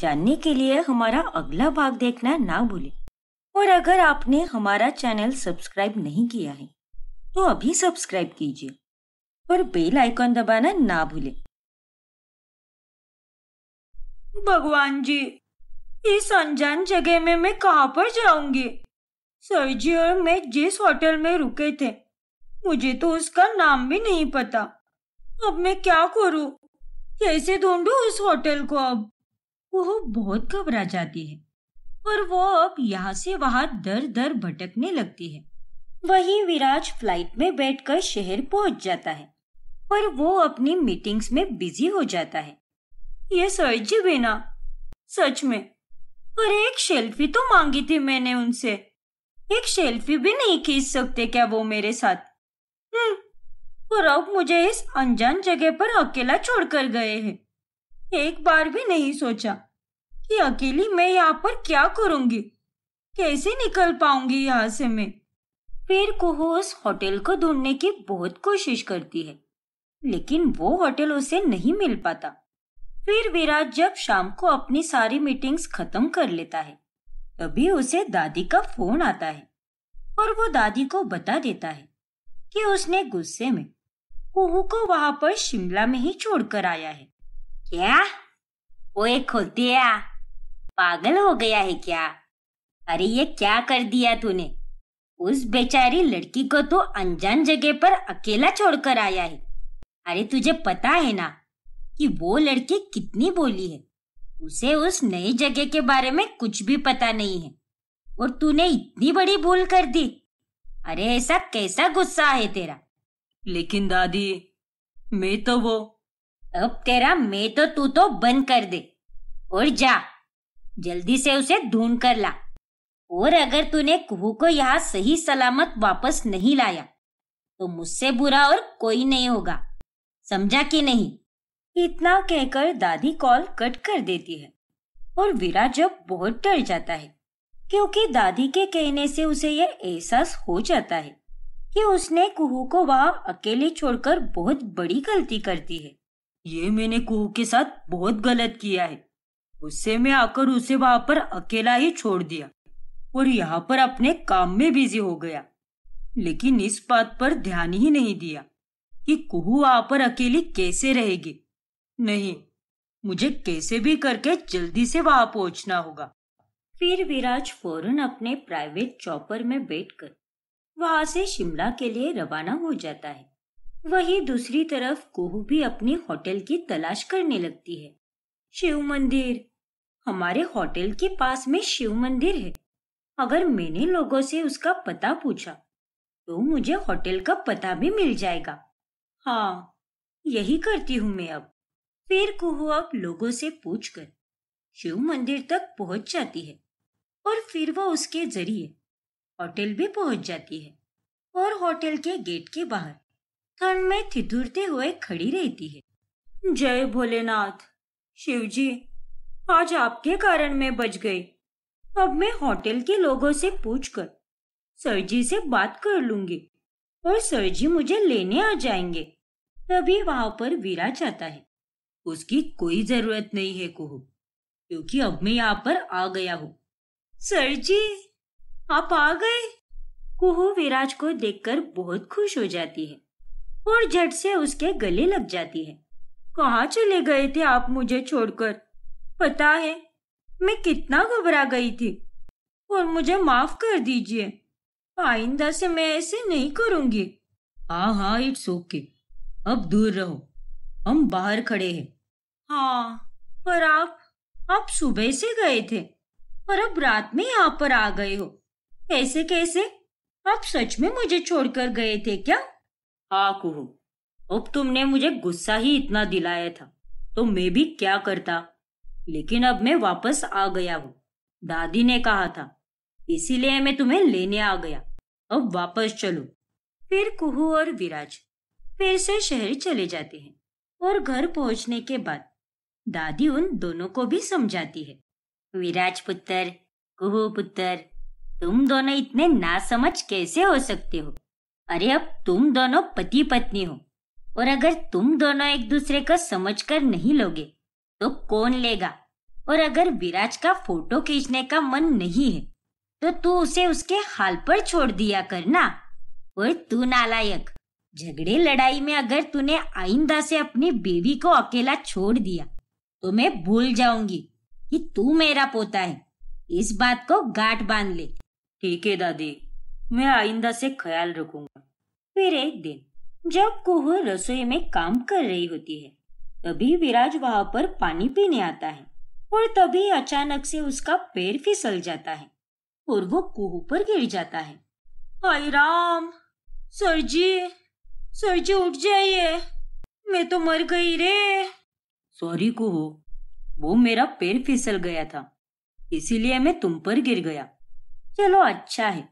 जानने के लिए हमारा अगला भाग देखना ना भूले और अगर आपने हमारा चैनल सब्सक्राइब नहीं किया है तो अभी सब्सक्राइब कीजिए और बेल आइकॉन दबाना ना भूले भगवान जी इस अनजान जगह में मैं कहाँ पर जाऊंगी सरजी और मैं जिस होटल में रुके थे मुझे तो उसका नाम भी नहीं पता अब मैं क्या करूं? कैसे ढूंढू उस होटल को अब वो बहुत घबरा जाती है और वो अब यहाँ से वहां दर दर भटकने लगती है वही विराज फ्लाइट में बैठकर शहर पहुंच जाता है पर वो अपनी मीटिंग्स में बिजी हो जाता है ये सरजी बिना सच में और एक सेल्फी तो मांगी थी मैंने उनसे एक सेल्फी भी नहीं खींच सकते क्या वो मेरे साथ और हम्म, तो अब मुझे इस अनजान जगह पर अकेला छोड़कर गए हैं एक बार भी नहीं सोचा कि अकेली मैं यहाँ पर क्या करूंगी कैसे निकल पाऊंगी यहाँ से मैं फिर कुहू उस होटल को ढूंढने की बहुत कोशिश करती है लेकिन वो होटल उसे नहीं मिल पाता फिर विराट जब शाम को अपनी सारी मीटिंग्स खत्म कर लेता है तभी उसे दादी का फोन आता है और वो दादी को बता देता है कि उसने गुस्से में कुहू को वहां पर शिमला में ही छोड़कर आया है क्या वो एक खोतिया पागल हो गया है क्या अरे ये क्या कर दिया तूने उस बेचारी लड़की को तो अनजान जगह पर अकेला छोड़कर आया है अरे तुझे पता है ना कि वो लड़की कितनी बोली है उसे उस नई जगह के बारे में कुछ भी पता नहीं है और तूने इतनी बड़ी भूल कर दी अरे ऐसा कैसा गुस्सा है तेरा लेकिन दादी मैं तो वो अब तेरा मैं तो तू तो बंद कर दे और जा जल्दी से उसे ढूंढ कर ला और अगर तूने कुहू को यहाँ सही सलामत वापस नहीं लाया तो मुझसे बुरा और कोई नहीं होगा समझा कि नहीं इतना कहकर दादी कॉल कट कर देती है और वीरा जब बहुत डर जाता है क्योंकि दादी के कहने से उसे यह एहसास हो जाता है कि उसने कुहू को वहाँ अकेले छोड़कर बहुत बड़ी गलती दी है ये मैंने कुहू के साथ बहुत गलत किया है उससे मैं आकर उसे वहाँ पर अकेला ही छोड़ दिया और यहाँ पर अपने काम में बिजी हो गया लेकिन इस बात पर ध्यान ही नहीं दिया कि कुहू वहाँ पर अकेली कैसे रहेगी नहीं मुझे कैसे भी करके जल्दी से वहां पहुंचना होगा फिर विराज फौरन अपने प्राइवेट चॉपर में बैठकर वहां से शिमला के लिए रवाना हो जाता है वहीं दूसरी तरफ कोहू भी अपने होटल की तलाश करने लगती है शिव मंदिर हमारे होटल के पास में शिव मंदिर है अगर मैंने लोगों से उसका पता पूछा तो मुझे होटल का पता भी मिल जाएगा हाँ यही करती हूँ मैं अब फिर अब लोगों से पूछकर शिव मंदिर तक पहुंच जाती है और फिर वो उसके जरिए होटल भी पहुंच जाती है और होटल के गेट के बाहर ठंड में थिथुरते हुए खड़ी रहती है जय भोलेनाथ शिव जी आज आपके कारण मैं बच गई अब मैं होटल के लोगों से पूछकर सर जी से बात कर लूंगी और सर जी मुझे लेने आ जाएंगे तभी वहां पर वीरा जाता है उसकी कोई जरूरत नहीं है कुहू क्योंकि अब मैं यहाँ पर आ गया हूँ सर जी आप आ गए कुहू विराज को देखकर बहुत खुश हो जाती है और झट से उसके गले लग जाती है कहाँ चले गए थे आप मुझे छोड़कर पता है मैं कितना घबरा गई थी और मुझे माफ कर दीजिए आइंदा से मैं ऐसे नहीं करूंगी हाँ हाँ इट्स ओके अब दूर रहो हम बाहर खड़े हैं हाँ पर आप आप सुबह से गए थे पर अब रात में यहाँ पर आ गए हो ऐसे कैसे आप सच में मुझे छोड़कर गए थे क्या हाँ कुहू अब तुमने मुझे गुस्सा ही इतना दिलाया था तो मैं भी क्या करता लेकिन अब मैं वापस आ गया हूँ दादी ने कहा था इसीलिए मैं तुम्हें लेने आ गया अब वापस चलो फिर कुहू और विराज फिर से शहर चले जाते हैं और घर पहुंचने के बाद दादी उन दोनों को भी समझाती है विराज पुत्र कुहु पुत्र तुम दोनों इतने नासमझ कैसे हो सकते हो अरे अब तुम दोनों पति पत्नी हो और अगर तुम दोनों एक दूसरे को समझ कर नहीं लोगे तो कौन लेगा और अगर विराज का फोटो खींचने का मन नहीं है तो तू उसे उसके हाल पर छोड़ दिया करना और तू नालायक झगड़े लड़ाई में अगर तूने आइंदा से अपनी बेबी को अकेला छोड़ दिया तो मैं भूल जाऊंगी कि तू मेरा पोता है इस बात को गांठ बांध ले ठीक है दादी मैं आइंदा से ख्याल रखूंगा फिर एक दिन जब कुहू रसोई में काम कर रही होती है तभी विराज वहां पर पानी पीने आता है और तभी अचानक से उसका पैर फिसल जाता है और वो कुहू पर गिर जाता है हाय राम सर जी सरजी उठ जाइए मैं तो मर गई रे सॉरी कुहू वो मेरा पैर फिसल गया था इसीलिए मैं तुम पर गिर गया चलो अच्छा है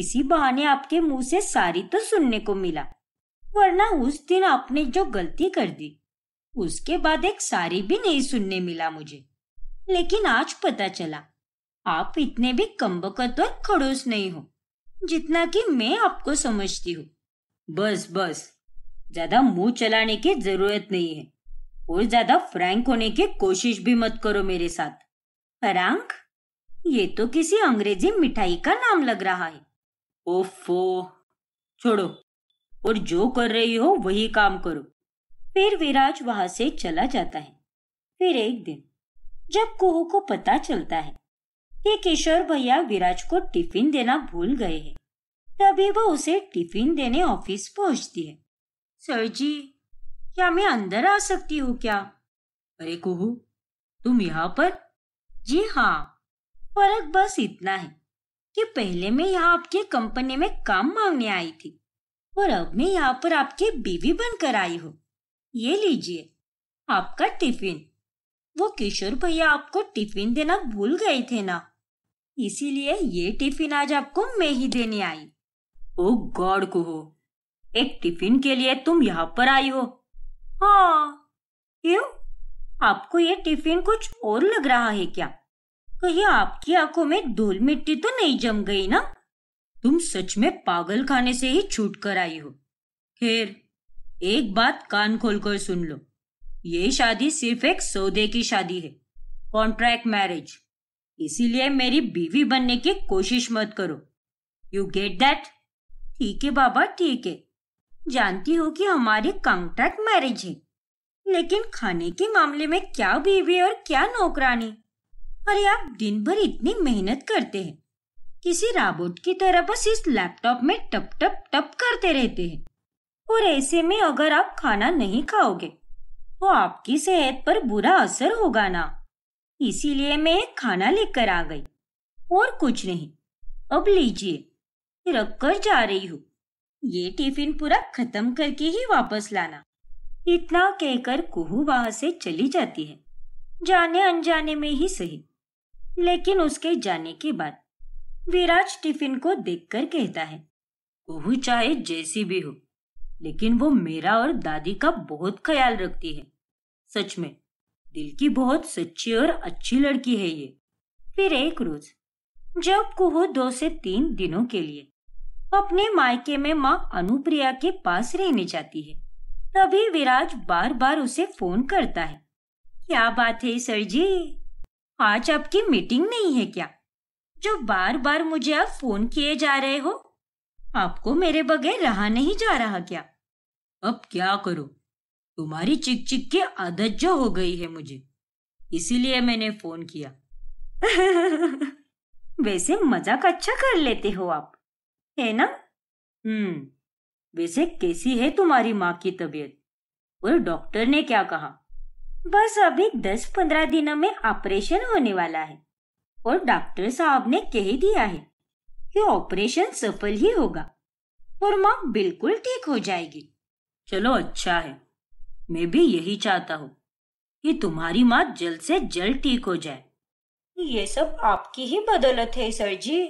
इसी बहाने आपके मुंह से सारी तो सुनने को मिला वरना उस दिन आपने जो गलती कर दी उसके बाद एक सारी भी नहीं सुनने मिला मुझे लेकिन आज पता चला आप इतने भी कम्बकत और खड़ोस नहीं हो जितना कि मैं आपको समझती हूँ बस बस ज्यादा मुंह चलाने की जरूरत नहीं है और ज्यादा फ्रैंक होने की कोशिश भी मत करो मेरे साथ फ्रैंक ये तो किसी अंग्रेजी मिठाई का नाम लग रहा है ओफो छोड़ो और जो कर रही हो वही काम करो फिर विराज वहां से चला जाता है फिर एक दिन जब कुहू को पता चलता है कि किशोर भैया विराज को टिफिन देना भूल गए हैं तभी वो उसे टिफिन देने ऑफिस पहुंचती है सर जी क्या मैं अंदर आ सकती हूँ क्या अरे कुहू तुम यहाँ पर जी हाँ फर्क बस इतना है कि पहले मैं यहाँ आपके कंपनी में काम मांगने आई थी और अब मैं यहाँ पर आपकी बीवी बनकर आई हूँ ये लीजिए आपका टिफिन वो किशोर भैया आपको टिफिन देना भूल गए थे ना इसीलिए ये टिफिन आज आपको मैं ही देने आई ओ गॉड हो एक टिफिन के लिए तुम यहाँ पर आई हो हाँ आपको ये टिफिन कुछ और लग रहा है क्या कहीं आपकी आंखों में धूल मिट्टी तो नहीं जम गई ना तुम सच में पागल खाने से ही छूट कर आई हो खैर एक बात कान खोलकर सुन लो ये शादी सिर्फ एक सौदे की शादी है कॉन्ट्रैक्ट मैरिज इसीलिए मेरी बीवी बनने की कोशिश मत करो यू गेट दैट ठीक है बाबा ठीक है जानती हो कि हमारी कॉन्ट्रैक्ट मैरिज है लेकिन खाने के मामले में क्या बीवी और क्या नौकरानी अरे आप दिन भर इतनी मेहनत करते हैं किसी राबोट की तरह बस इस लैपटॉप में टप टप टप करते रहते हैं और ऐसे में अगर आप खाना नहीं खाओगे तो आपकी सेहत पर बुरा असर होगा ना इसीलिए मैं खाना लेकर आ गई और कुछ नहीं अब लीजिए रखकर जा रही हूँ ये टिफिन पूरा खत्म करके ही वापस लाना इतना कहकर कुहू वहां से चली जाती है जाने अनजाने में ही सही लेकिन उसके जाने के बाद विराज टिफिन को देखकर कहता है कुहू चाहे जैसी भी हो लेकिन वो मेरा और दादी का बहुत ख्याल रखती है सच में दिल की बहुत सच्ची और अच्छी लड़की है ये फिर एक रोज जब कुहू दो से तीन दिनों के लिए तो अपने मायके में माँ अनुप्रिया के पास रहने जाती है तभी विराज बार बार उसे फोन करता है क्या बात है सर जी आज आपकी मीटिंग नहीं है क्या जो बार बार मुझे आप फोन किए जा रहे हो आपको मेरे बगैर रहा नहीं जा रहा क्या अब क्या करो तुम्हारी चिक चिक की आदत जो हो गई है मुझे इसीलिए मैंने फोन किया <laughs> वैसे मजाक अच्छा कर लेते हो आप है ना हम्म वैसे कैसी है तुम्हारी माँ की तबीयत और डॉक्टर ने क्या कहा बस अभी दस पंद्रह दिनों में ऑपरेशन होने वाला है और डॉक्टर साहब ने कह दिया है कि ऑपरेशन सफल ही होगा और माँ बिल्कुल ठीक हो जाएगी चलो अच्छा है मैं भी यही चाहता हूँ कि तुम्हारी माँ जल्द से जल्द ठीक हो जाए ये सब आपकी ही बदौलत है सर जी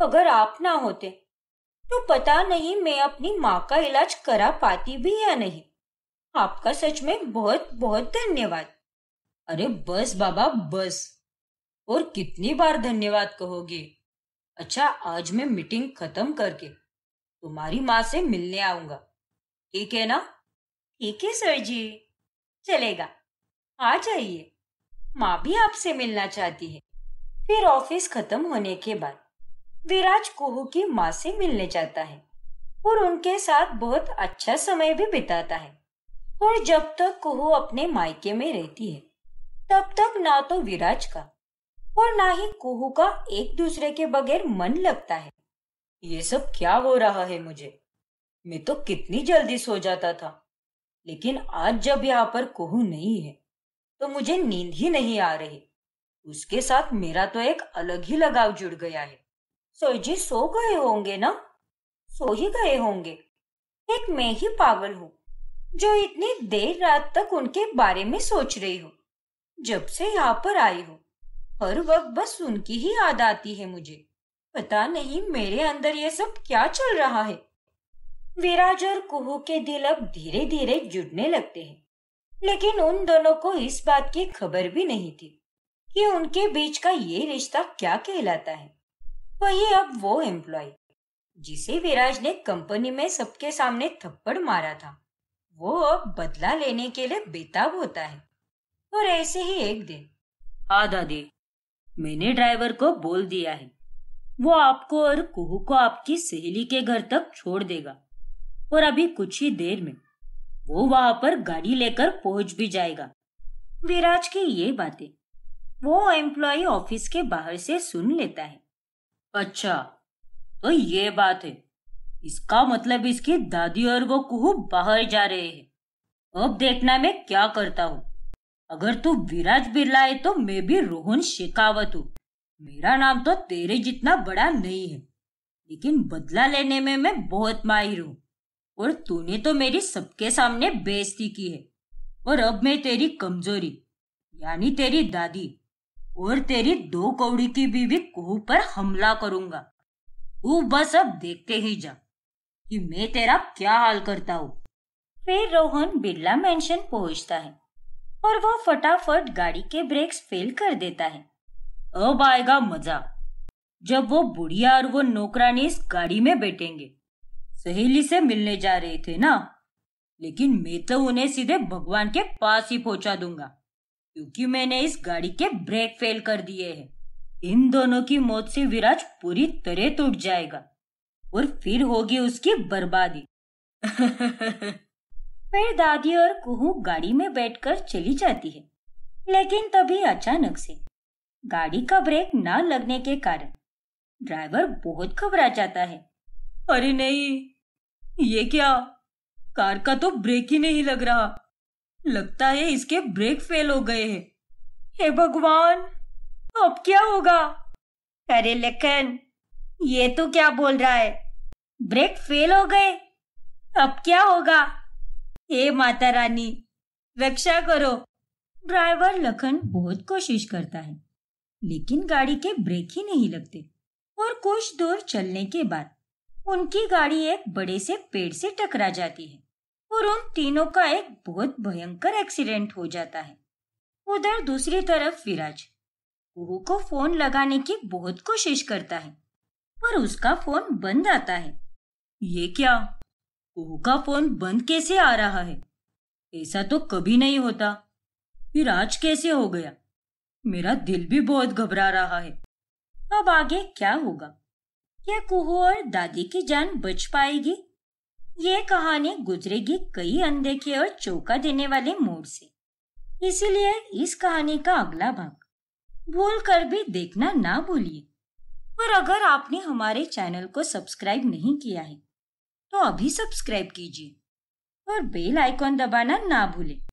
अगर आप ना होते तो पता नहीं मैं अपनी माँ का इलाज करा पाती भी या नहीं आपका सच में बहुत बहुत धन्यवाद अरे बस बाबा बस और कितनी बार धन्यवाद कहोगे अच्छा आज मैं मीटिंग खत्म करके तुम्हारी माँ से मिलने आऊंगा ठीक है ना ठीक है सर जी चलेगा आ जाइए माँ भी आपसे मिलना चाहती है फिर ऑफिस खत्म होने के बाद विराज कुहू की माँ से मिलने जाता है और उनके साथ बहुत अच्छा समय भी बिताता है और जब तक कुहू अपने मायके में रहती है तब तक ना तो विराज का और ना ही कुहू का एक दूसरे के बगैर मन लगता है ये सब क्या हो रहा है मुझे मैं तो कितनी जल्दी सो जाता था लेकिन आज जब यहाँ पर कुहू नहीं है तो मुझे नींद ही नहीं आ रही उसके साथ मेरा तो एक अलग ही लगाव जुड़ गया है सर जी सो गए होंगे ना सो ही गए होंगे एक मैं ही पागल हूँ जो इतनी देर रात तक उनके बारे में सोच रही हूँ जब से यहाँ पर आई हूँ हर वक्त बस उनकी ही याद आती है मुझे पता नहीं मेरे अंदर ये सब क्या चल रहा है विराज और कुहू के दिल अब धीरे धीरे जुड़ने लगते हैं लेकिन उन दोनों को इस बात की खबर भी नहीं थी कि उनके बीच का ये रिश्ता क्या कहलाता है वही तो अब वो एम्प्लॉय जिसे विराज ने कंपनी में सबके सामने थप्पड़ मारा था वो अब बदला लेने के लिए बेताब होता है और ऐसे ही एक दिन हाँ दादी मैंने ड्राइवर को बोल दिया है वो आपको और कुहू को आपकी सहेली के घर तक छोड़ देगा और अभी कुछ ही देर में वो वहां पर गाड़ी लेकर पहुंच भी जाएगा विराज की ये बातें वो एम्प्लॉय ऑफिस के बाहर से सुन लेता है अच्छा तो ये बात है इसका मतलब इसकी दादी और वो कुहू बाहर जा रहे हैं अब देखना मैं क्या करता हूँ अगर तू विराज बिरला है तो मैं भी रोहन शेखावत हूँ मेरा नाम तो तेरे जितना बड़ा नहीं है लेकिन बदला लेने में मैं बहुत माहिर हूँ और तूने तो मेरी सबके सामने बेइज्जती की है और अब मैं तेरी कमजोरी यानी तेरी दादी और तेरी दो कौड़ी की बीवी कोह पर हमला करूंगा वो बस अब देखते ही जा कि मैं तेरा क्या हाल करता हूँ फिर रोहन बिरला मेंशन पहुंचता है और वो फटाफट गाड़ी के ब्रेक्स फेल कर देता है अब आएगा मजा जब वो बुढ़िया और वो नौकरानी इस गाड़ी में बैठेंगे सहेली से मिलने जा रहे थे ना लेकिन मैं तो उन्हें सीधे भगवान के पास ही पहुंचा दूंगा क्योंकि मैंने इस गाड़ी के ब्रेक फेल कर दिए हैं इन दोनों की मौत से विराज पूरी तरह टूट जाएगा और फिर होगी उसकी बर्बादी फिर <laughs> दादी और कुहू गाड़ी में बैठकर चली जाती है लेकिन तभी अचानक से गाड़ी का ब्रेक ना लगने के कारण ड्राइवर बहुत घबरा जाता है अरे नहीं ये क्या कार का तो ब्रेक ही नहीं लग रहा लगता है इसके ब्रेक फेल हो गए हैं हे भगवान अब क्या होगा अरे लखन ये तो क्या बोल रहा है ब्रेक फेल हो गए अब क्या होगा हे माता रानी रक्षा करो ड्राइवर लखन बहुत कोशिश करता है लेकिन गाड़ी के ब्रेक ही नहीं लगते और कुछ दूर चलने के बाद उनकी गाड़ी एक बड़े से पेड़ से टकरा जाती है और उन तीनों का एक बहुत भयंकर एक्सीडेंट हो जाता है उधर दूसरी तरफ विराज कुहू को फोन लगाने की बहुत कोशिश करता है पर उसका फोन बंद आता है ये क्या कुहू का फोन बंद कैसे आ रहा है ऐसा तो कभी नहीं होता विराज कैसे हो गया मेरा दिल भी बहुत घबरा रहा है अब आगे क्या होगा क्या कुहू और दादी की जान बच पाएगी ये कहानी गुजरेगी कई अनदेखे और चौका देने वाले मोड़ से इसीलिए इस कहानी का अगला भाग भूल कर भी देखना ना भूलिए और अगर आपने हमारे चैनल को सब्सक्राइब नहीं किया है तो अभी सब्सक्राइब कीजिए और बेल आइकॉन दबाना ना भूलें